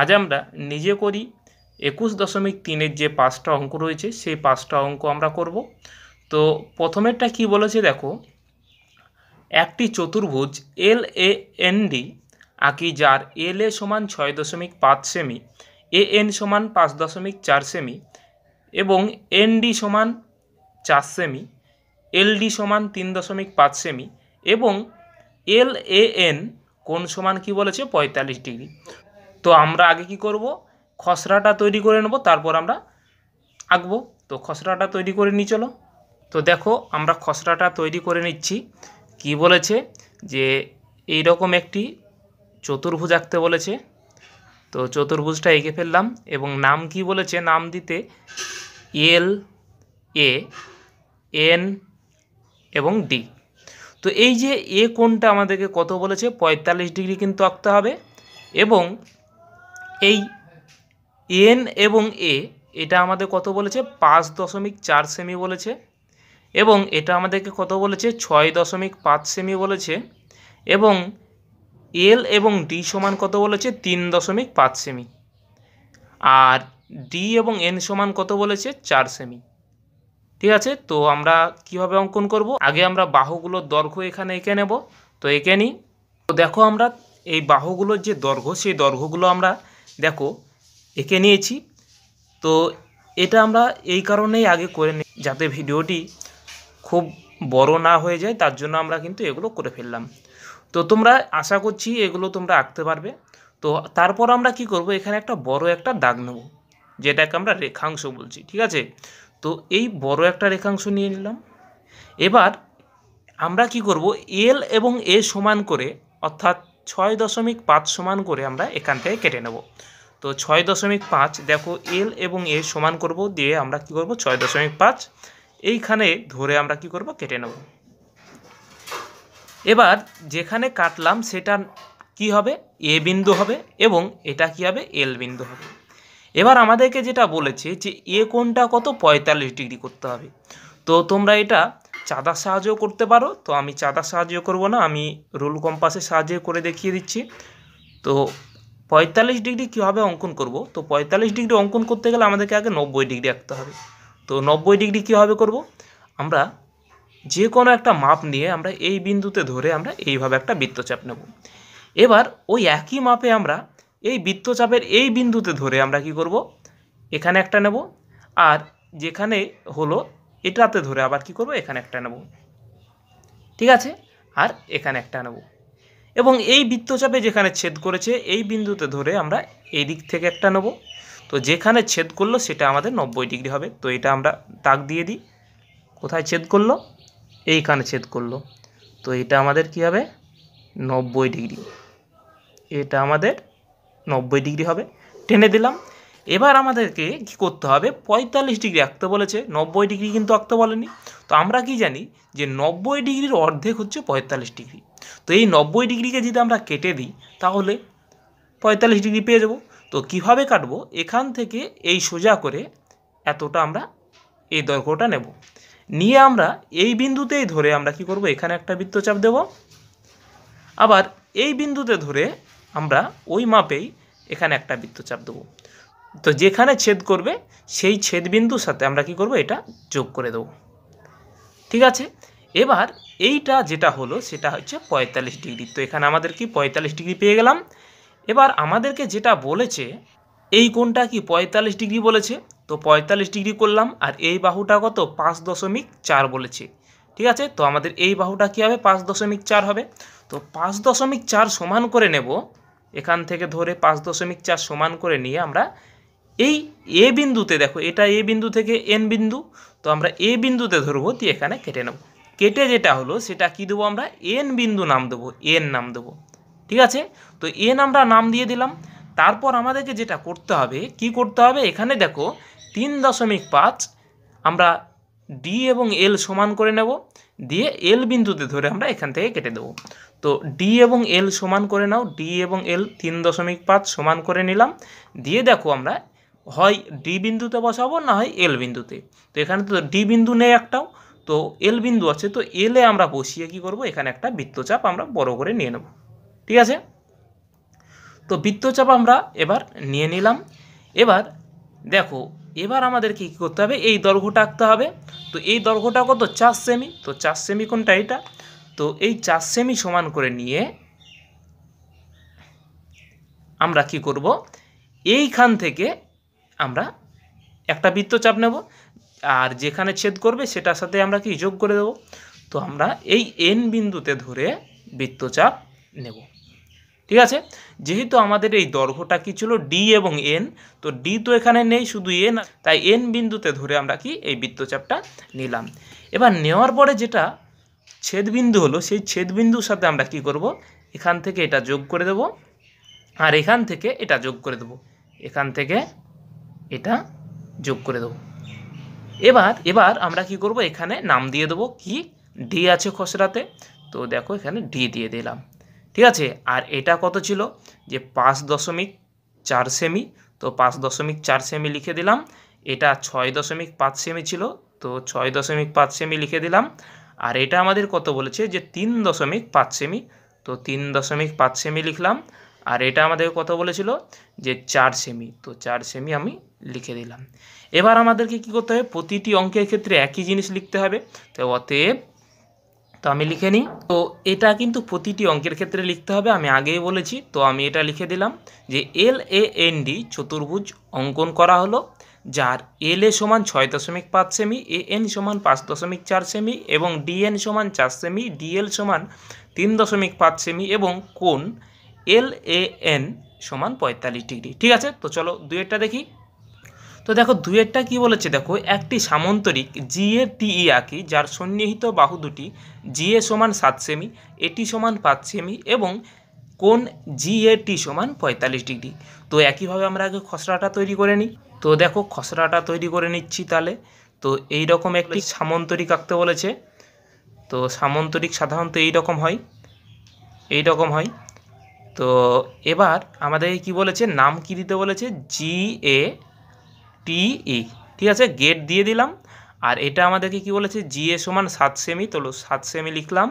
আজ আমরা নিজে করি একুশ দশমিক তিনের যে পাঁচটা অঙ্ক রয়েছে সেই পাঁচটা অঙ্ক আমরা করব তো প্রথমেরটা কি বলেছে দেখো একটি চতুর্ভুজ এল এ এন ডি আঁকি যার এল এ সমান ছয় দশমিক পাঁচ সেমি এ এন সমান পাঁচ দশমিক চার সেমি এবং এন ডি সমান চার সেমি এল ডি সমান তিন দশমিক পাঁচ সেমি এবং এল এ এন কোন সমান কি বলেছে পঁয়তাল্লিশ ডিগ্রি তো আমরা আগে কি করব খসড়াটা তৈরি করে নেব তারপর আমরা আঁকবো তো খসড়াটা তৈরি করে নিই চলো তো দেখো আমরা খসড়াটা তৈরি করে নিচ্ছি কি বলেছে যে এই রকম একটি চতুর্ভুজ আঁকতে বলেছে তো চতুর্ভুজটা এঁকে ফেললাম এবং নাম কি বলেছে নাম দিতে এল এ এন এবং ডি তো এই যে এ কোনটা আমাদেরকে কত বলেছে পঁয়তাল্লিশ ডিগ্রি কিন্তু আঁকতে হবে এবং এই এন এবং এ এটা আমাদের কত বলেছে পাঁচ দশমিক চার সেমি বলেছে এবং এটা আমাদেরকে কত বলেছে ছয় দশমিক পাঁচ সেমি বলেছে এবং এল এবং ডি সমান কত বলেছে তিন দশমিক পাঁচ সেমি আর ডি এবং এন সমান কত বলেছে চার সেমি ঠিক আছে তো আমরা কিভাবে অঙ্কন করব আগে আমরা বাহুগুলোর দৈর্ঘ্য এখানে এঁকে নেব তো এঁকে নিই তো দেখো আমরা এই বাহুগুলোর যে দৈর্ঘ্য সেই দৈর্ঘ্যগুলো আমরা দেখো এঁকে নিয়েছি তো এটা আমরা এই কারণেই আগে করে নিই যাতে ভিডিওটি খুব বড় না হয়ে যায় তার জন্য আমরা কিন্তু এগুলো করে ফেললাম তো তোমরা আশা করছি এগুলো তোমরা আঁকতে পারবে তো তারপর আমরা কি করব এখানে একটা বড় একটা দাগ নেব যেটাকে আমরা রেখাংশ বলছি ঠিক আছে তো এই বড় একটা রেখাংশ নিয়ে নিলাম এবার আমরা কি করব এল এবং এ সমান করে অর্থাৎ ছয় দশমিক পাঁচ সমান করে আমরা এখান থেকে কেটে নেব তো ছয় দশমিক পাঁচ দেখো এল এবং এ সমান করব দিয়ে আমরা কি করব ছয় দশমিক পাঁচ এইখানে ধরে আমরা কি করব কেটে নেব এবার যেখানে কাটলাম সেটা কি হবে এ বিন্দু হবে এবং এটা কি হবে এল বিন্দু হবে এবার আমাদেরকে যেটা বলেছে যে এ কোনটা কত পঁয়তাল্লিশ ডিগ্রি করতে হবে তো তোমরা এটা চাঁদা সাহায্য করতে পারো তো আমি চাঁদা সাহায্য করব না আমি রুল কম্পাসের সাহায্যে করে দেখিয়ে দিচ্ছি তো পঁয়তাল্লিশ ডিগ্রি কীভাবে অঙ্কন করব তো পঁয়তাল্লিশ ডিগ্রি অঙ্কন করতে গেলে আমাদেরকে আগে নব্বই ডিগ্রি আঁকতে হবে তো নব্বই ডিগ্রি কীভাবে করব আমরা যে কোনো একটা মাপ নিয়ে আমরা এই বিন্দুতে ধরে আমরা এইভাবে একটা বৃত্তচাপ নেব এবার ওই একই মাপে আমরা এই বৃত্তচাপের এই বিন্দুতে ধরে আমরা কি করব এখানে একটা নেব আর যেখানে হলো এটাতে ধরে আবার কি করব এখানে একটা নেব ঠিক আছে আর এখানে একটা নেব এবং এই বৃত্তচাপে যেখানে ছেদ করেছে এই বিন্দুতে ধরে আমরা এই দিক থেকে একটা নেব তো যেখানে ছেদ করলো সেটা আমাদের নব্বই ডিগ্রি হবে তো এটা আমরা দাগ দিয়ে দিই কোথায় ছেদ করলো এইখানে ছেদ করলো তো এটা আমাদের কি হবে নব্বই ডিগ্রি এটা আমাদের নব্বই ডিগ্রি হবে টেনে দিলাম এবার আমাদেরকে কী করতে হবে পঁয়তাল্লিশ ডিগ্রি আঁকতে বলেছে নব্বই ডিগ্রি কিন্তু আঁকতে বলেনি তো আমরা কি জানি যে নব্বই ডিগ্রির অর্ধেক হচ্ছে পঁয়তাল্লিশ ডিগ্রি তো এই নব্বই ডিগ্রিকে যদি আমরা কেটে দিই তাহলে পঁয়তাল্লিশ ডিগ্রি পেয়ে যাব তো কিভাবে কাটব এখান থেকে এই সোজা করে এতটা আমরা এই দৈর্ঘ্যটা নেব নিয়ে আমরা এই বিন্দুতেই ধরে আমরা কি করব এখানে একটা বৃত্তচাপ দেব আবার এই বিন্দুতে ধরে আমরা ওই মাপেই এখানে একটা বৃত্তচাপ দেবো তো যেখানে ছেদ করবে সেই ছেদবিন্দুর সাথে আমরা কি করব এটা যোগ করে দেব ঠিক আছে এবার এইটা যেটা হলো সেটা হচ্ছে পঁয়তাল্লিশ ডিগ্রি তো এখানে আমাদের কি পঁয়তাল্লিশ ডিগ্রি পেয়ে গেলাম এবার আমাদেরকে যেটা বলেছে এই কোণটা কি পঁয়তাল্লিশ ডিগ্রি বলেছে তো পঁয়তাল্লিশ ডিগ্রি করলাম আর এই বাহুটা কত পাঁচ দশমিক চার বলেছে ঠিক আছে তো আমাদের এই বাহুটা কী হবে পাঁচ দশমিক চার হবে তো পাঁচ দশমিক চার সমান করে নেব এখান থেকে ধরে পাঁচ দশমিক চার সমান করে নিয়ে আমরা এই এ বিন্দুতে দেখো এটা এ বিন্দু থেকে এন বিন্দু তো আমরা এ বিন্দুতে ধরবো দিয়ে এখানে কেটে নেব কেটে যেটা হলো সেটা কি দেবো আমরা এন বিন্দু নাম দেবো এন নাম দেবো ঠিক আছে তো এন আমরা নাম দিয়ে দিলাম তারপর আমাদেরকে যেটা করতে হবে কি করতে হবে এখানে দেখো তিন দশমিক পাঁচ আমরা ডি এবং এল সমান করে নেব দিয়ে এল বিন্দুতে ধরে আমরা এখান থেকে কেটে দেবো তো ডি এবং এল সমান করে নাও ডি এবং এল তিন দশমিক পাঁচ সমান করে নিলাম দিয়ে দেখো আমরা হয় ডি বিন্দুতে বসাবো না হয় এল বিন্দুতে তো এখানে তো ডি বিন্দু নেই একটাও তো এল বিন্দু আছে তো এলে আমরা বসিয়ে কি করব এখানে একটা বৃত্তচাপ আমরা বড় করে নিয়ে নেব ঠিক আছে তো বৃত্তচাপ আমরা এবার নিয়ে নিলাম এবার দেখো এবার আমাদেরকে কী করতে হবে এই দৈর্ঘ্যটা আঁকতে হবে তো এই দৈর্ঘ্যটা কত চার সেমি তো চার সেমি কোনটা এটা তো এই চার সেমি সমান করে নিয়ে আমরা কি করব এইখান থেকে আমরা একটা বৃত্তচাপ নেব আর যেখানে ছেদ করবে সেটার সাথে আমরা কি যোগ করে দেব তো আমরা এই এন বিন্দুতে ধরে বৃত্তচাপ নেব ঠিক আছে যেহেতু আমাদের এই দৈর্ঘ্যটা কি ছিল ডি এবং এন তো ডি তো এখানে নেই শুধু এন তাই এন বিন্দুতে ধরে আমরা কি এই বৃত্তচাপটা নিলাম এবার নেওয়ার পরে যেটা ছেদবিন্দু হলো সেই ছেদবিন্দুর সাথে আমরা কি করব এখান থেকে এটা যোগ করে দেব আর এখান থেকে এটা যোগ করে দেব এখান থেকে এটা যোগ করে দেবো এবার এবার আমরা কি করব এখানে নাম দিয়ে দেবো কি ডি আছে খসড়াতে তো দেখো এখানে ডি দিয়ে দিলাম ঠিক আছে আর এটা কত ছিল যে পাঁচ দশমিক চার সেমি তো পাঁচ দশমিক চার সেমি লিখে দিলাম এটা ছয় দশমিক পাঁচ সেমি ছিল তো ছয় দশমিক পাঁচ সেমি লিখে দিলাম আর এটা আমাদের কত বলেছে যে তিন দশমিক পাঁচ সেমি তো তিন দশমিক পাঁচ সেমি লিখলাম আর এটা আমাদের কত বলেছিল যে চার সেমি তো চার সেমি আমি লিখে দিলাম এবার আমাদেরকে কি করতে হবে প্রতিটি অঙ্কের ক্ষেত্রে একই জিনিস লিখতে হবে তো অতএব তো আমি লিখে নিই তো এটা কিন্তু প্রতিটি অঙ্কের ক্ষেত্রে লিখতে হবে আমি আগেই বলেছি তো আমি এটা লিখে দিলাম যে এল এ এন ডি চতুর্ভুজ অঙ্কন করা হলো যার এল এ সমান ছয় দশমিক পাঁচ সেমি এ এন সমান পাঁচ দশমিক চার সেমি এবং ডিএন সমান চার সেমি ডিএল সমান তিন দশমিক পাঁচ সেমি এবং কোন এল এ এন সমান পঁয়তাল্লিশ ডিগ্রি ঠিক আছে তো চলো দুয়েরটা দেখি তো দেখো দুয়েরটা কি বলেছে দেখো একটি সামন্তরিক জি এর টিই আঁকি যার সন্নিহিত বাহু দুটি জি এ সমান সাত সেমি এটি সমান পাঁচ সেমি এবং কোন জি এ টি সমান পঁয়তাল্লিশ ডিগ্রি তো একইভাবে আমরা আগে খসড়াটা তৈরি করে নিই তো দেখো খসড়াটা তৈরি করে নিচ্ছি তাহলে তো এই রকম একটি সামন্তরিক আঁকতে বলেছে তো সামন্তরিক সাধারণত এই রকম হয় এই রকম হয় তো এবার আমাদেরকে কি বলেছে নাম কি দিতে বলেছে জি এ টি ই ঠিক আছে গেট দিয়ে দিলাম আর এটা আমাদেরকে কি বলেছে জি এ সমান সাত সেমি তো সাত সেমি লিখলাম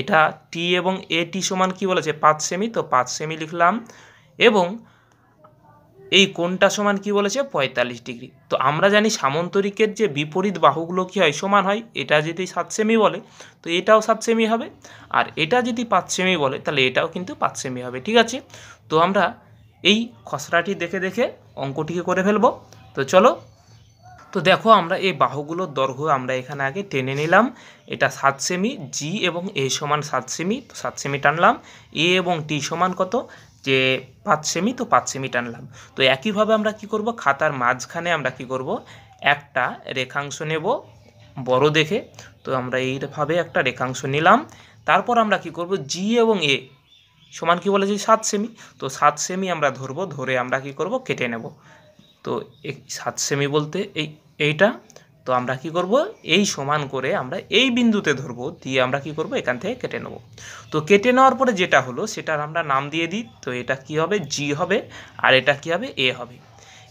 এটা টি এবং এ টি সমান কি বলেছে পাঁচ সেমি তো পাঁচ সেমি লিখলাম এবং এই কোণটা সমান কি বলেছে পঁয়তাল্লিশ ডিগ্রি তো আমরা জানি সামন্তরিকের যে বিপরীত বাহুগুলো কী হয় সমান হয় এটা যদি সাত সেমি বলে তো এটাও সাত সেমি হবে আর এটা যদি পাঁচ সেমি বলে তাহলে এটাও কিন্তু পাঁচ সেমি হবে ঠিক আছে তো আমরা এই খসড়াটি দেখে দেখে অঙ্কটিকে করে ফেলবো তো চলো তো দেখো আমরা এই বাহুগুলোর দৈর্ঘ্য আমরা এখানে আগে টেনে নিলাম এটা সাত সেমি জি এবং এ সমান সাত সেমি তো সাত সেমি টানলাম এ এবং টি সমান কত যে পাঁচ সেমি তো পাঁচ সেমি টানলাম তো একইভাবে আমরা কি করব খাতার মাঝখানে আমরা কি করব একটা রেখাংশ নেব বড় দেখে তো আমরা এইভাবে একটা রেখাংশ নিলাম তারপর আমরা কি করব জি এবং এ সমান কি বলেছি সাত সেমি তো সাত সেমি আমরা ধরবো ধরে আমরা কি করব কেটে নেব তো সাত সেমি বলতে এই এইটা তো আমরা কি করব এই সমান করে আমরা এই বিন্দুতে ধরব দিয়ে আমরা কি করব এখান থেকে কেটে নেব তো কেটে নেওয়ার পরে যেটা হলো সেটার আমরা নাম দিয়ে দিই তো এটা কি হবে জি হবে আর এটা কি হবে এ হবে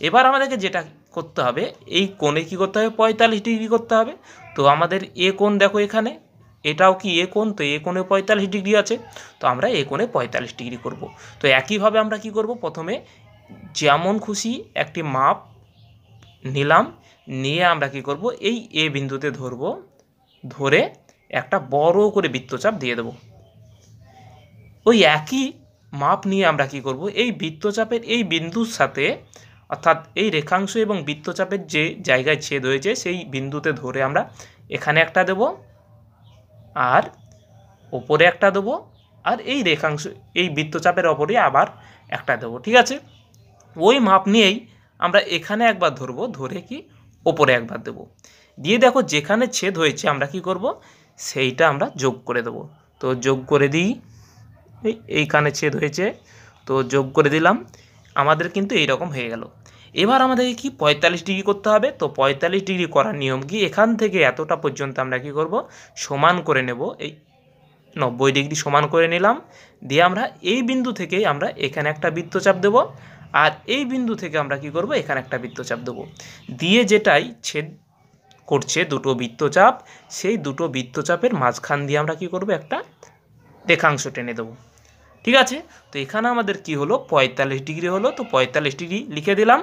এবার আমাদেরকে যেটা করতে হবে এই কোণে কি করতে হবে পঁয়তাল্লিশ ডিগ্রি করতে হবে তো আমাদের এ কোণ দেখো এখানে এটাও কি এ কোণ তো এ কোণে পঁয়তাল্লিশ ডিগ্রি আছে তো আমরা এ কোণে পঁয়তাল্লিশ ডিগ্রি করব তো একইভাবে আমরা কি করব প্রথমে যেমন খুশি একটি মাপ নিলাম নিয়ে আমরা কি করব এই এ বিন্দুতে ধরব ধরে একটা বড় করে বৃত্তচাপ দিয়ে দেব ওই একই মাপ নিয়ে আমরা কি করব এই বৃত্তচাপের এই বিন্দুর সাথে অর্থাৎ এই রেখাংশ এবং বৃত্তচাপের যে জায়গায় ছেদ হয়েছে সেই বিন্দুতে ধরে আমরা এখানে একটা দেব আর ওপরে একটা দেব আর এই রেখাংশ এই বৃত্তচাপের ওপরে আবার একটা দেব ঠিক আছে ওই মাপ নিয়েই আমরা এখানে একবার ধরব ধরে কি ওপরে একবার দেব দিয়ে দেখো যেখানে ছেদ হয়েছে আমরা কি করব সেইটা আমরা যোগ করে দেব তো যোগ করে দিই এইখানে ছেদ হয়েছে তো যোগ করে দিলাম আমাদের কিন্তু এই রকম হয়ে গেল এবার আমাদেরকে কি পঁয়তাল্লিশ ডিগ্রি করতে হবে তো পঁয়তাল্লিশ ডিগ্রি করার নিয়ম কি এখান থেকে এতটা পর্যন্ত আমরা কি করব সমান করে নেব এই নব্বই ডিগ্রি সমান করে নিলাম দিয়ে আমরা এই বিন্দু থেকেই আমরা এখানে একটা বৃত্তচাপ দেবো আর এই বিন্দু থেকে আমরা কি করব এখানে একটা বৃত্তচাপ দেবো দিয়ে যেটাই ছেদ করছে দুটো বৃত্তচাপ সেই দুটো বৃত্তচাপের মাঝখান দিয়ে আমরা কি করব একটা রেখাংশ টেনে দেবো ঠিক আছে তো এখানে আমাদের কি হলো পঁয়তাল্লিশ ডিগ্রি হলো তো পঁয়তাল্লিশ ডিগ্রি লিখে দিলাম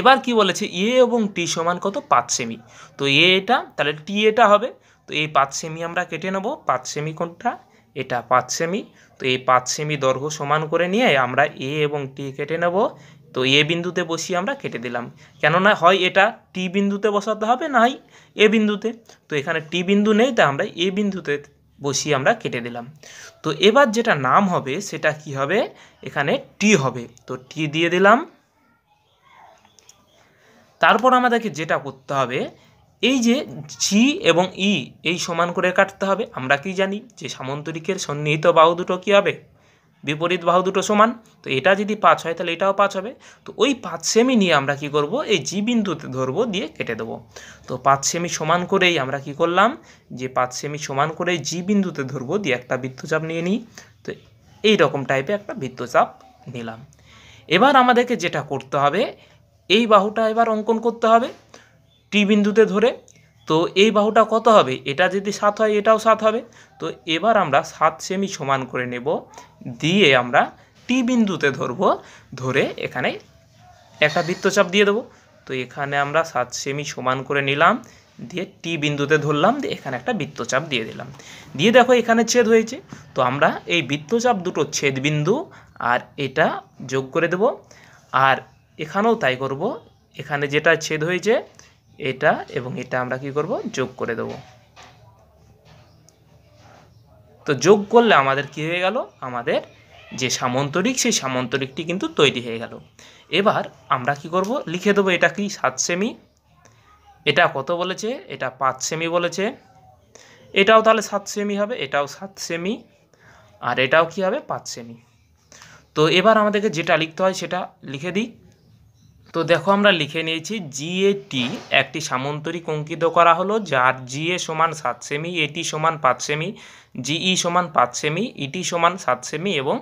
এবার কি বলেছে এ এবং টি সমান কত পাঁচ সেমি তো এ এটা তাহলে টি এটা হবে তো এই পাঁচ সেমি আমরা কেটে নেব পাঁচ সেমি কোনটা এটা পাঁচ সেমি তো এই পাঁচ সেমি দৈর্ঘ্য সমান করে নিয়ে আমরা এ এবং টি কেটে নেব তো এ বিন্দুতে বসিয়ে আমরা কেটে দিলাম কেননা হয় এটা টি বিন্দুতে বসাতে হবে না হয় এ বিন্দুতে তো এখানে টি বিন্দু নেই তা আমরা এ বিন্দুতে বসিয়ে আমরা কেটে দিলাম তো এবার যেটা নাম হবে সেটা কি হবে এখানে টি হবে তো টি দিয়ে দিলাম তারপর আমাদেরকে যেটা করতে হবে এই যে জি এবং ই এই সমান করে কাটতে হবে আমরা কি জানি যে সামন্তরিকের সন্নিহিত বাহু দুটো কী হবে বিপরীত বাহু দুটো সমান তো এটা যদি পাঁচ হয় তাহলে এটাও পাঁচ হবে তো ওই পাঁচ সেমি নিয়ে আমরা কি করব এই জি বিন্দুতে ধরবো দিয়ে কেটে দেবো তো পাঁচ সেমি সমান করেই আমরা কি করলাম যে পাঁচ সেমি সমান করে জি বিন্দুতে ধরবো দিয়ে একটা বৃত্তচাপ নিয়ে নিই তো এই রকম টাইপে একটা বৃত্তচাপ নিলাম এবার আমাদেরকে যেটা করতে হবে এই বাহুটা এবার অঙ্কন করতে হবে টি বিন্দুতে ধরে তো এই বাহুটা কত হবে এটা যদি সাত হয় এটাও সাত হবে তো এবার আমরা সাত সেমি সমান করে নেব দিয়ে আমরা টি বিন্দুতে ধরব ধরে এখানে একটা বৃত্তচাপ দিয়ে দেবো তো এখানে আমরা সাত সেমি সমান করে নিলাম দিয়ে টি বিন্দুতে ধরলাম দিয়ে এখানে একটা বৃত্তচাপ দিয়ে দিলাম দিয়ে দেখো এখানে ছেদ হয়েছে তো আমরা এই বৃত্তচাপ দুটো ছেদ বিন্দু আর এটা যোগ করে দেব আর এখানেও তাই করব এখানে যেটা ছেদ হয়েছে এটা এবং এটা আমরা কি করব যোগ করে দেব তো যোগ করলে আমাদের কি হয়ে গেল আমাদের যে সামন্তরিক সেই সামন্তরিকটি কিন্তু তৈরি হয়ে গেল এবার আমরা কি করব লিখে দেবো এটা কি সাত সেমি এটা কত বলেছে এটা পাঁচ সেমি বলেছে এটাও তাহলে সাত সেমি হবে এটাও সাত সেমি আর এটাও কি হবে পাঁচ সেমি তো এবার আমাদেরকে যেটা লিখতে হয় সেটা লিখে দিই তো দেখো আমরা লিখে নিয়েছি জিএ টি একটি সামান্তরিক অঙ্কিত করা হলো যার জি এ সমান সাত সেমি এটি সমান পাঁচ সেমি জিই e সমান পাঁচ সেমি ইটি e সমান সাত সেমি এবং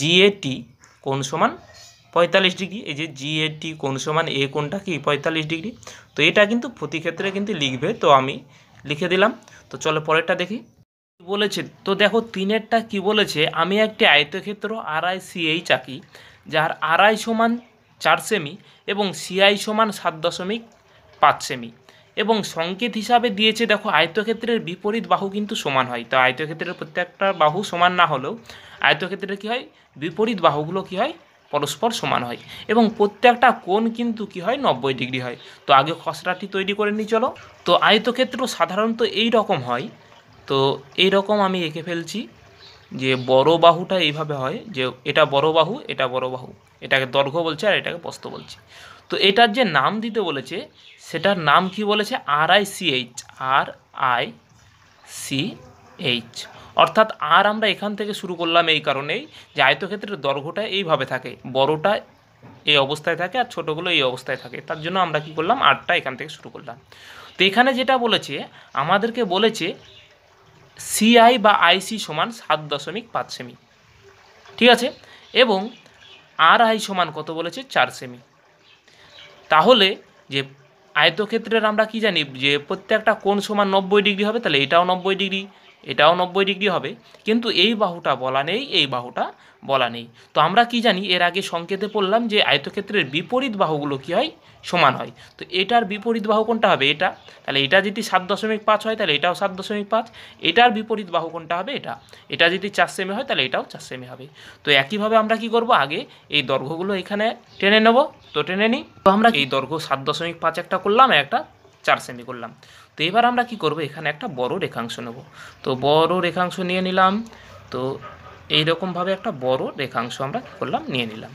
জিএ টি কোন সমান পঁয়তাল্লিশ ডিগ্রি এই যে জি এ টি কোন সমান এ কোনটা কি পঁয়তাল্লিশ ডিগ্রি তো এটা কিন্তু প্রতি ক্ষেত্রে কিন্তু লিখবে তো আমি লিখে দিলাম তো চলো পরেরটা দেখি বলেছে তো দেখো তিনেরটা কি বলেছে আমি একটি আয়তক্ষেত্র আর আড়াই সিএইচ চাকি যার আর আই সমান চার সেমি এবং সিআই সমান সাত দশমিক পাঁচ সেমি এবং সংকেত হিসাবে দিয়েছে দেখো আয়তক্ষেত্রের বিপরীত বাহু কিন্তু সমান হয় তো আয়তক্ষেত্রের প্রত্যেকটা বাহু সমান না হলেও আয়তক্ষেত্রে কী হয় বিপরীত বাহুগুলো কী হয় পরস্পর সমান হয় এবং প্রত্যেকটা কোণ কিন্তু কি হয় নব্বই ডিগ্রি হয় তো আগে খসড়াটি তৈরি করে নিয়ে চলো তো আয়তক্ষেত্র সাধারণত এই রকম হয় তো এই রকম আমি এঁকে ফেলছি যে বড় বাহুটা এইভাবে হয় যে এটা বড় বাহু এটা বড় বাহু এটাকে দৈর্ঘ্য বলছে আর এটাকে প্রস্থ বলছে তো এটার যে নাম দিতে বলেছে সেটার নাম কি বলেছে R I C H R I C H অর্থাৎ আর আমরা এখান থেকে শুরু করলাম এই কারণেই যে আয়তক্ষেত্রের দৈর্ঘ্যটা এইভাবে থাকে বড়টা এই অবস্থায় থাকে আর ছোটোগুলো এই অবস্থায় থাকে তার জন্য আমরা কি করলাম আরটা এখান থেকে শুরু করলাম তো এখানে যেটা বলেছে আমাদেরকে বলেছে সিআই বা আইসি সমান সাত দশমিক পাঁচ সেমি ঠিক আছে এবং আর আই সমান কত বলেছে চার সেমি তাহলে যে আয়তক্ষেত্রের আমরা কি জানি যে প্রত্যেকটা কোন সমান নব্বই ডিগ্রি হবে তাহলে এটাও নব্বই ডিগ্রি এটাও নব্বই ডিগ্রি হবে কিন্তু এই বাহুটা বলা নেই এই বাহুটা বলা নেই তো আমরা কি জানি এর আগে সংকেতে পড়লাম যে আয়তক্ষেত্রের বিপরীত বাহুগুলো কি হয় সমান হয় তো এটার বিপরীত বাহু কোনটা হবে এটা তাহলে এটা যদি সাত দশমিক পাঁচ হয় তাহলে এটাও সাত দশমিক পাঁচ এটার বিপরীত বাহু কোনটা হবে এটা এটা যদি চার সেমি হয় তাহলে এটাও চার সেমি হবে তো একইভাবে আমরা কি করব আগে এই দৈর্ঘ্যগুলো এখানে টেনে নেব তো টেনে নিই তো আমরা এই দৈর্ঘ্য সাত দশমিক পাঁচ একটা করলাম একটা চার সেমি করলাম তো এবার আমরা কি করব এখানে একটা বড় রেখাংশ নেব তো বড় রেখাংশ নিয়ে নিলাম তো এই রকমভাবে একটা বড় রেখাংশ আমরা কী করলাম নিয়ে নিলাম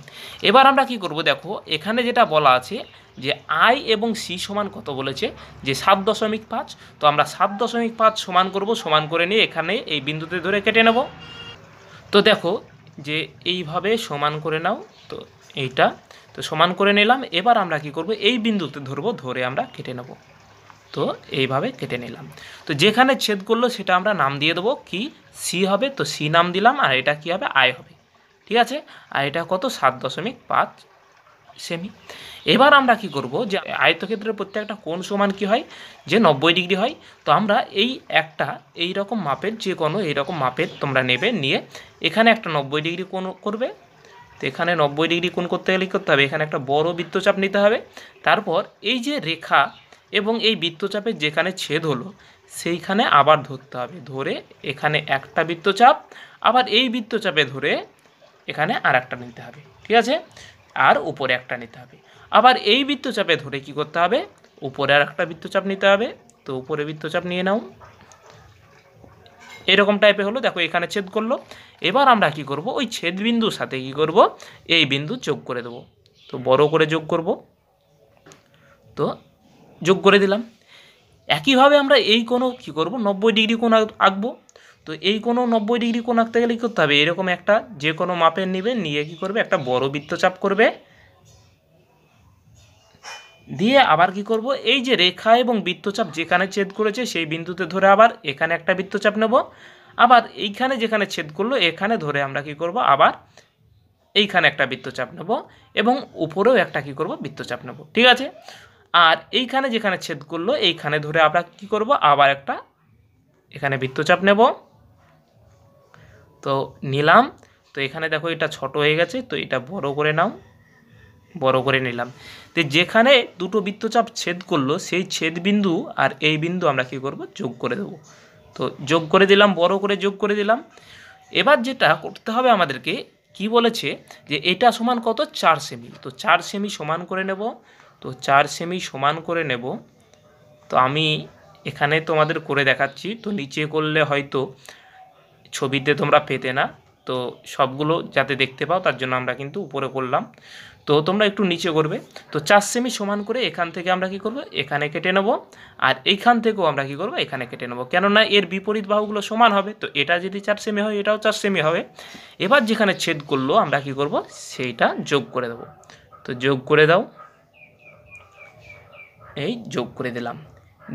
এবার আমরা কি করব দেখো এখানে যেটা বলা আছে যে আই এবং সি সমান কত বলেছে যে সাত দশমিক পাঁচ তো আমরা সাত দশমিক পাঁচ সমান করব সমান করে নিয়ে এখানে এই বিন্দুতে ধরে কেটে নেব তো দেখো যে এইভাবে সমান করে নাও তো এইটা তো সমান করে নিলাম এবার আমরা কি করব এই বিন্দুতে ধরবো ধরে আমরা কেটে নেবো তো এইভাবে কেটে নিলাম তো যেখানে ছেদ করলো সেটা আমরা নাম দিয়ে দেবো কি সি হবে তো সি নাম দিলাম আর এটা কি হবে আয় হবে ঠিক আছে আর এটা কত সাত দশমিক পাঁচ সেমি এবার আমরা কি করব যে আয়তক্ষেত্রের প্রত্যেকটা কোন সমান কি হয় যে নব্বই ডিগ্রি হয় তো আমরা এই একটা এই রকম মাপের যে কোনো এই রকম মাপের তোমরা নেবে নিয়ে এখানে একটা নব্বই ডিগ্রি কোন করবে তো এখানে নব্বই ডিগ্রি কোন করতে গেলে করতে হবে এখানে একটা বড় বৃত্তচাপ নিতে হবে তারপর এই যে রেখা এবং এই বৃত্তচাপের যেখানে ছেদ হলো সেইখানে আবার ধরতে হবে ধরে এখানে একটা বৃত্তচাপ আবার এই বৃত্তচাপে ধরে এখানে আর একটা নিতে হবে ঠিক আছে আর উপরে একটা নিতে হবে আবার এই বৃত্তচাপে ধরে কি করতে হবে উপরে আর একটা বৃত্তচাপ নিতে হবে তো উপরে বৃত্তচাপ নিয়ে নাও এরকম টাইপের হলো দেখো এখানে ছেদ করলো এবার আমরা কি করব ওই ছেদ বিন্দুর সাথে কি করব এই বিন্দু যোগ করে দেব তো বড় করে যোগ করব তো যোগ করে দিলাম একইভাবে আমরা এই কোনো কি করব নব্বই ডিগ্রি কোন আঁকবো তো এই কোনো নব্বই ডিগ্রি কোন আঁকতে গেলে কী করতে হবে এরকম একটা যে কোনো মাপের নেবে নিয়ে কি করবে একটা বড় বৃত্তচাপ করবে দিয়ে আবার কি করব এই যে রেখা এবং বৃত্তচাপ যেখানে ছেদ করেছে সেই বিন্দুতে ধরে আবার এখানে একটা বৃত্তচাপ নেব আবার এইখানে যেখানে ছেদ করলো এখানে ধরে আমরা কি করব আবার এইখানে একটা বৃত্তচাপ নেব এবং উপরেও একটা কি করব বৃত্তচাপ নেব ঠিক আছে আর এইখানে যেখানে ছেদ করলো এইখানে ধরে আমরা কি করব আবার একটা এখানে বৃত্তচাপ নেব তো নিলাম তো এখানে দেখো এটা ছোট হয়ে গেছে তো এটা বড় করে নাও বড় করে নিলাম তো যেখানে দুটো বৃত্তচাপ ছেদ করলো সেই ছেদ বিন্দু আর এই বিন্দু আমরা কি করব যোগ করে দেব তো যোগ করে দিলাম বড় করে যোগ করে দিলাম এবার যেটা করতে হবে আমাদেরকে কি বলেছে যে এটা সমান কত চার সেমি তো চার সেমি সমান করে নেব তো চার সেমি সমান করে নেব তো আমি এখানে তোমাদের করে দেখাচ্ছি তো নিচে করলে হয়তো ছবিতে তোমরা পেতে না তো সবগুলো যাতে দেখতে পাও তার জন্য আমরা কিন্তু উপরে করলাম তো তোমরা একটু নিচে করবে তো চার সেমি সমান করে এখান থেকে আমরা কি করব এখানে কেটে নেব আর এইখান থেকেও আমরা কি করব এখানে কেটে নেব কেননা এর বিপরীত বাহুগুলো সমান হবে তো এটা যদি চার সেমি হয় এটাও চার সেমি হবে এবার যেখানে ছেদ করলো আমরা কি করব সেইটা যোগ করে দেব তো যোগ করে দাও এই যোগ করে দিলাম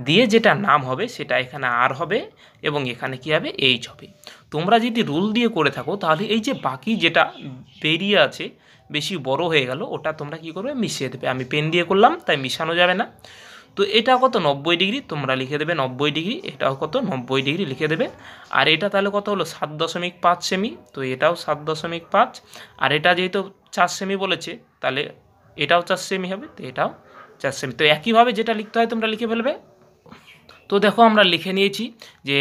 দিয়ে যেটা নাম হবে সেটা এখানে আর হবে এবং এখানে কি হবে এইচ হবে তোমরা যদি রুল দিয়ে করে থাকো তাহলে এই যে বাকি যেটা বেরিয়ে আছে বেশি বড় হয়ে গেল ওটা তোমরা কি করবে মিশিয়ে দেবে আমি পেন দিয়ে করলাম তাই মিশানো যাবে না তো এটা কত নব্বই ডিগ্রি তোমরা লিখে দেবে নব্বই ডিগ্রি এটাও কত নব্বই ডিগ্রি লিখে দেবে আর এটা তাহলে কত হলো সাত দশমিক পাঁচ সেমি তো এটাও সাত দশমিক পাঁচ আর এটা যেহেতু চার সেমি বলেছে তাহলে এটাও চার সেমি হবে তো এটাও সেমি তো একইভাবে যেটা লিখতে হয় তোমরা লিখে ফেলবে তো দেখো আমরা লিখে নিয়েছি যে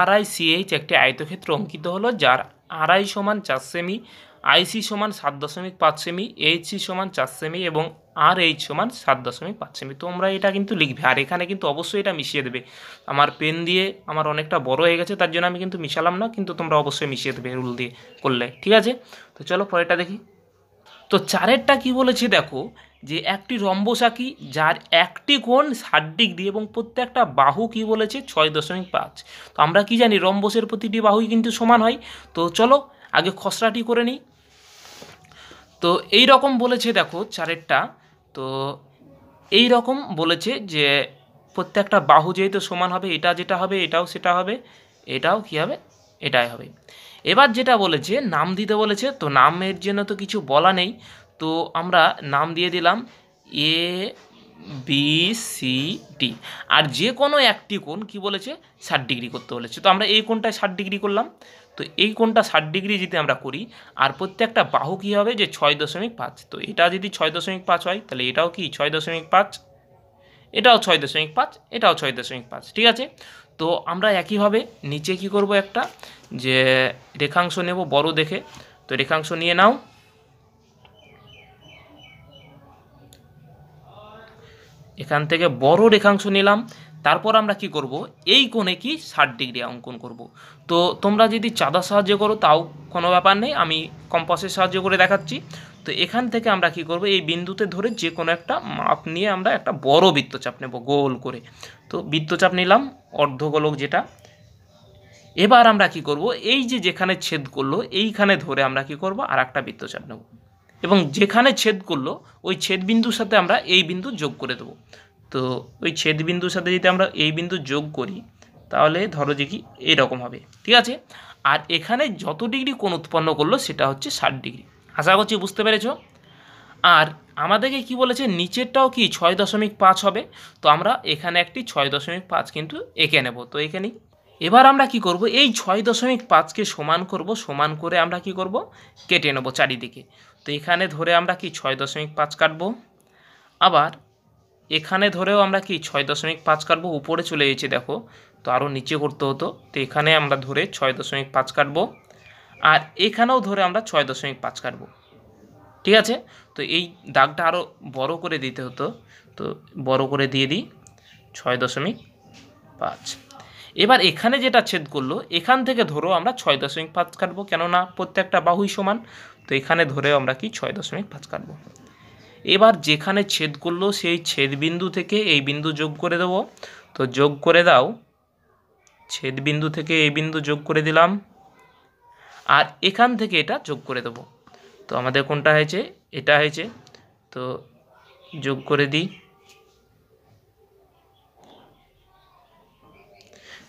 আরআই সিএইচ একটি আয়তক্ষেত্র অঙ্কিত হলো যার আরআই সমান চার সেমি আইসি সমান সাত দশমিক পাঁচ সেমি এইচসি সমান চার সেমি এবং আর এইচ সমান সাত দশমিক পাঁচ সেমি তোমরা এটা কিন্তু লিখবে আর এখানে কিন্তু অবশ্যই এটা মিশিয়ে দেবে আমার পেন দিয়ে আমার অনেকটা বড় হয়ে গেছে তার জন্য আমি কিন্তু মিশালাম না কিন্তু তোমরা অবশ্যই মিশিয়ে দেবে রুল দিয়ে করলে ঠিক আছে তো চলো পরেরটা দেখি তো চারেরটা কি বলেছি দেখো যে একটি রম্বস আঁকি যার একটি কোণ ষাট ডিগ্রি এবং প্রত্যেকটা বাহু কি বলেছে ছয় দশমিক পাঁচ তো আমরা কি জানি রম্বসের প্রতিটি বাহুই কিন্তু সমান হয় তো চলো আগে খসড়াটি করে নিই তো এই রকম বলেছে দেখো চারেরটা তো এই রকম বলেছে যে প্রত্যেকটা বাহু যেহেতু সমান হবে এটা যেটা হবে এটাও সেটা হবে এটাও কি হবে এটাই হবে এবার যেটা বলেছে নাম দিতে বলেছে তো নামের জন্য তো কিছু বলা নেই তো আমরা নাম দিয়ে দিলাম এ বি সি ডি আর যে কোনো একটি কোণ কি বলেছে ষাট ডিগ্রি করতে বলেছে তো আমরা এই কোণটায় ষাট ডিগ্রি করলাম তো এই কোণটা ষাট ডিগ্রি যদি আমরা করি আর প্রত্যেকটা বাহু কী হবে যে ছয় দশমিক পাঁচ তো এটা যদি ছয় দশমিক পাঁচ হয় তাহলে এটাও কি ছয় দশমিক পাঁচ এটাও ছয় দশমিক পাঁচ এটাও ছয় দশমিক পাঁচ ঠিক আছে তো আমরা একইভাবে নিচে কি করব একটা যে রেখাংশ নেব বড় দেখে তো রেখাংশ নিয়ে নাও এখান থেকে বড় রেখাংশ নিলাম তারপর আমরা কি করব এই কোণে কি ষাট ডিগ্রি অঙ্কন করব তো তোমরা যদি চাঁদার সাহায্য করো তাও কোনো ব্যাপার নেই আমি কম্পাসের সাহায্য করে দেখাচ্ছি তো এখান থেকে আমরা কি করব এই বিন্দুতে ধরে যে কোনো একটা মাপ নিয়ে আমরা একটা বড় বৃত্তচাপ নেব গোল করে তো বৃত্তচাপ নিলাম অর্ধগোলক যেটা এবার আমরা কি করব এই যে যেখানে ছেদ করলো এইখানে ধরে আমরা কি করব আর একটা বৃত্তচাপ নেব এবং যেখানে ছেদ করলো ওই ছেদ বিন্দুর সাথে আমরা এই বিন্দু যোগ করে দেবো তো ওই ছেদ বিন্দুর সাথে যদি আমরা এই বিন্দু যোগ করি তাহলে ধরো যে কি এরকম হবে ঠিক আছে আর এখানে যত ডিগ্রি কোণ উৎপন্ন করলো সেটা হচ্ছে ষাট ডিগ্রি আশা করছি বুঝতে পেরেছ আর আমাদেরকে কি বলেছে নিচেরটাও কি ছয় দশমিক পাঁচ হবে তো আমরা এখানে একটি ছয় দশমিক পাঁচ কিন্তু এঁকে নেব তো এখানে এবার আমরা কি করব এই ছয় দশমিক পাঁচকে সমান করব সমান করে আমরা কি করব কেটে নেবো চারিদিকে তো এখানে ধরে আমরা কি ছয় দশমিক পাঁচ কাটবো আবার এখানে ধরেও আমরা কি ছয় দশমিক পাঁচ কাটবো উপরে চলে গেছে দেখো তো আরও নিচে করতে হতো তো এখানে আমরা ধরে ছয় দশমিক পাঁচ কাটবো আর এখানেও ধরে আমরা ছয় দশমিক পাঁচ কাটবো ঠিক আছে তো এই দাগটা আরও বড় করে দিতে হতো তো বড় করে দিয়ে দিই ছয় দশমিক পাঁচ এবার এখানে যেটা ছেদ করলো এখান থেকে ধরো আমরা ছয় দশমিক পাঁচ কাটবো কেননা প্রত্যেকটা বাহুই সমান তো এখানে ধরে আমরা কি ছয় দশমিক পাঁচ কাটবো এবার যেখানে ছেদ করলো সেই ছেদ বিন্দু থেকে এই বিন্দু যোগ করে দেব তো যোগ করে দাও ছেদ বিন্দু থেকে এই বিন্দু যোগ করে দিলাম আর এখান থেকে এটা যোগ করে দেব তো আমাদের কোনটা হয়েছে এটা হয়েছে তো যোগ করে দিই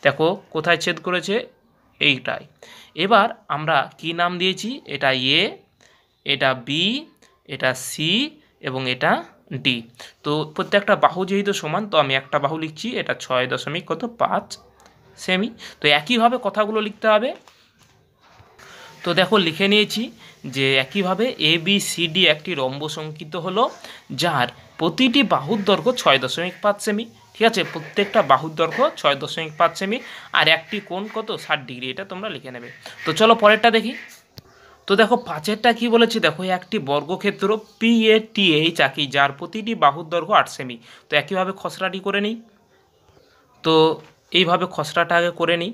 দেখো কোথায় ছেদ করেছে এইটাই এবার আমরা কি নাম দিয়েছি এটা এ এটা বি এটা সি এবং এটা ডি তো প্রত্যেকটা বাহু যেহেতু সমান তো আমি একটা বাহু লিখছি এটা ছয় দশমিক কত পাঁচ সেমি তো একইভাবে কথাগুলো লিখতে হবে তো দেখো লিখে নিয়েছি যে একইভাবে এ বি সি ডি একটি সংকিত হলো যার প্রতিটি বাহুর দৈর্ঘ্য ছয় দশমিক পাঁচ সেমি ঠিক আছে প্রত্যেকটা বাহুর দৈর্ঘ্য ছয় দশমিক পাঁচ সেমি আর একটি কোণ কত ষাট ডিগ্রি এটা তোমরা লিখে নেবে তো চলো পরেরটা দেখি তো দেখো পাঁচেরটা কি বলেছে দেখো একটি বর্গক্ষেত্র পি এ টি এই চাকি যার প্রতিটি বাহুর দৈর্ঘ্য আট সেমি তো একইভাবে খসড়াটি করে নিই তো এইভাবে খসড়াটা আগে করে নিই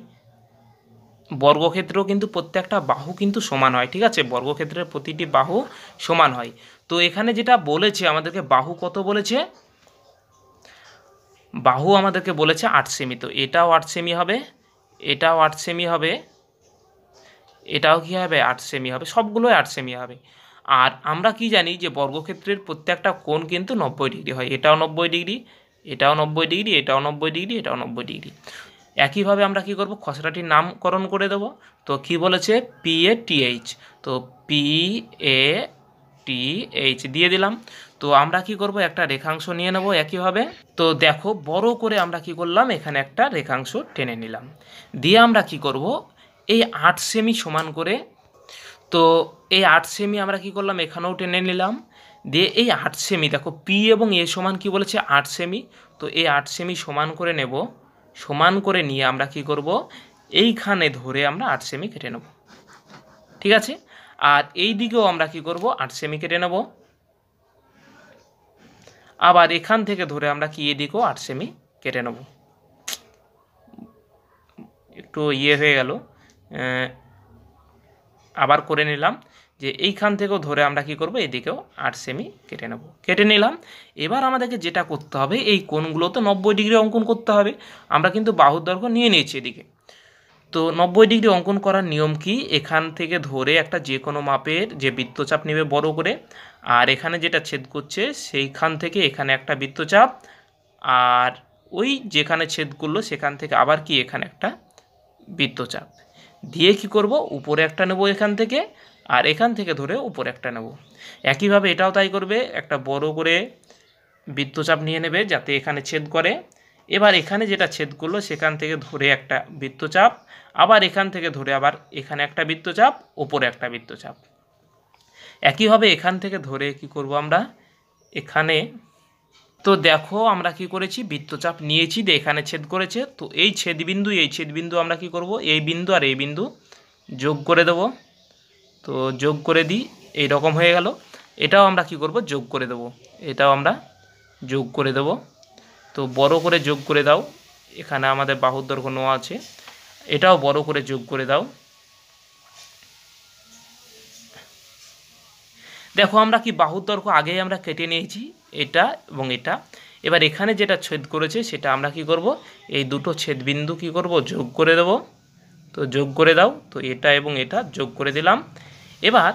বর্গক্ষেত্র কিন্তু প্রত্যেকটা বাহু কিন্তু সমান হয় ঠিক আছে বর্গক্ষেত্রের প্রতিটি বাহু সমান হয় তো এখানে যেটা বলেছে আমাদেরকে বাহু কত বলেছে বাহু আমাদেরকে বলেছে আট সেমি তো এটাও আট সেমি হবে এটাও আট সেমি হবে এটাও কী হবে আট সেমি হবে সবগুলোই আট সেমি হবে আর আমরা কি জানি যে বর্গক্ষেত্রের প্রত্যেকটা কোণ কিন্তু নব্বই ডিগ্রি হয় এটাও নব্বই ডিগ্রি এটাও নব্বই ডিগ্রি এটাও নব্বই ডিগ্রি এটাও নব্বই ডিগ্রি একইভাবে আমরা কি করব খসড়াটির নামকরণ করে দেব তো কি বলেছে পি এ টি এইচ তো পি এ টি এইচ দিয়ে দিলাম তো আমরা কি করব একটা রেখাংশ নিয়ে নেব একইভাবে তো দেখো বড় করে আমরা কি করলাম এখানে একটা রেখাংশ টেনে নিলাম দিয়ে আমরা কি করব এই আট সেমি সমান করে তো এই আট সেমি আমরা কি করলাম এখানেও টেনে নিলাম দিয়ে এই আট সেমি দেখো পি এবং এ সমান কি বলেছে আট সেমি তো এই আট সেমি সমান করে নেব সমান করে নিয়ে আমরা কি করব এইখানে ধরে আমরা আট সেমি কেটে নেব ঠিক আছে আর এই দিকেও আমরা কি করব আট সেমি কেটে নেব আবার এখান থেকে ধরে আমরা কি এদিকেও আট সেমি কেটে নেব একটু ইয়ে হয়ে গেল আবার করে নিলাম যে এইখান থেকেও ধরে আমরা কি করব এদিকেও আট সেমি কেটে নেব কেটে নিলাম এবার আমাদেরকে যেটা করতে হবে এই কোণগুলো তো নব্বই ডিগ্রি অঙ্কন করতে হবে আমরা কিন্তু বাহুর দৈর্ঘ্য নিয়ে নিয়েছি এদিকে তো নব্বই ডিগ্রি অঙ্কন করার নিয়ম কি এখান থেকে ধরে একটা যে কোনো মাপের যে বৃত্তচাপ নেবে বড় করে আর এখানে যেটা ছেদ করছে সেইখান থেকে এখানে একটা বৃত্তচাপ আর ওই যেখানে ছেদ করলো সেখান থেকে আবার কি এখানে একটা বৃত্তচাপ দিয়ে কি করব উপরে একটা নেব এখান থেকে আর এখান থেকে ধরে উপরে একটা নেব একইভাবে এটাও তাই করবে একটা বড় করে বৃত্তচাপ নিয়ে নেবে যাতে এখানে ছেদ করে এবার এখানে যেটা ছেদ করলো সেখান থেকে ধরে একটা বৃত্তচাপ আবার এখান থেকে ধরে আবার এখানে একটা বৃত্তচাপ ওপরে একটা বৃত্তচাপ একইভাবে এখান থেকে ধরে কি করব আমরা এখানে তো দেখো আমরা কি করেছি বৃত্তচাপ নিয়েছি দিয়ে এখানে ছেদ করেছে তো এই ছেদবিন্দু এই ছেদবিন্দু আমরা কি করব এই বিন্দু আর এই বিন্দু যোগ করে দেব তো যোগ করে দিই এই রকম হয়ে গেল এটাও আমরা কি করব যোগ করে দেব এটাও আমরা যোগ করে দেবো তো বড় করে যোগ করে দাও এখানে আমাদের বাহুর দৈর্ঘ্য নোয়া আছে এটাও বড় করে যোগ করে দাও দেখো আমরা কি বাহুর দৈর্ঘ্য আগেই আমরা কেটে নিয়েছি এটা এবং এটা এবার এখানে যেটা ছেদ করেছে সেটা আমরা কি করব এই দুটো ছেদবিন্দু কি করব যোগ করে দেব তো যোগ করে দাও তো এটা এবং এটা যোগ করে দিলাম এবার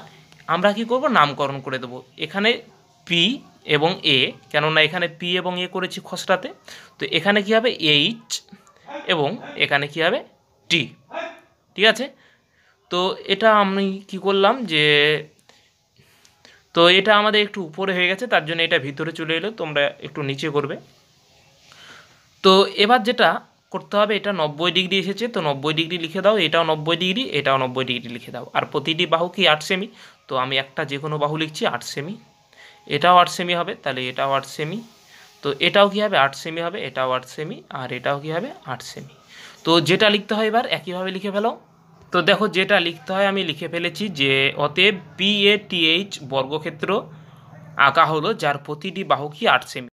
আমরা কি করব নামকরণ করে দেব এখানে পি এবং এ কেননা এখানে পি এবং এ করেছি খসড়াতে তো এখানে কী হবে এইচ এবং এখানে কী হবে টি ঠিক আছে তো এটা আমি কি করলাম যে তো এটা আমাদের একটু উপরে হয়ে গেছে তার জন্য এটা ভিতরে চলে এলো তোমরা একটু নিচে করবে তো এবার যেটা করতে হবে এটা নব্বই ডিগ্রি এসেছে তো নব্বই ডিগ্রি লিখে দাও এটাও নব্বই ডিগ্রি এটাও নব্বই ডিগ্রি লিখে দাও আর প্রতিটি বাহু কি আট সেমি তো আমি একটা যে কোনো বাহু লিখছি আট সেমি এটাও আট সেমি হবে তাহলে এটাও আট সেমি তো এটাও কী হবে আট সেমি হবে এটাও আট সেমি আর এটাও কী হবে আট সেমি তো যেটা লিখতে হয় এবার একইভাবে লিখে ফেলো তো দেখো যেটা লিখতে হয় আমি লিখে ফেলেছি যে অতএব পিএটিএইচ বর্গক্ষেত্র আঁকা হলো যার প্রতিটি বাহু কি আট সেমি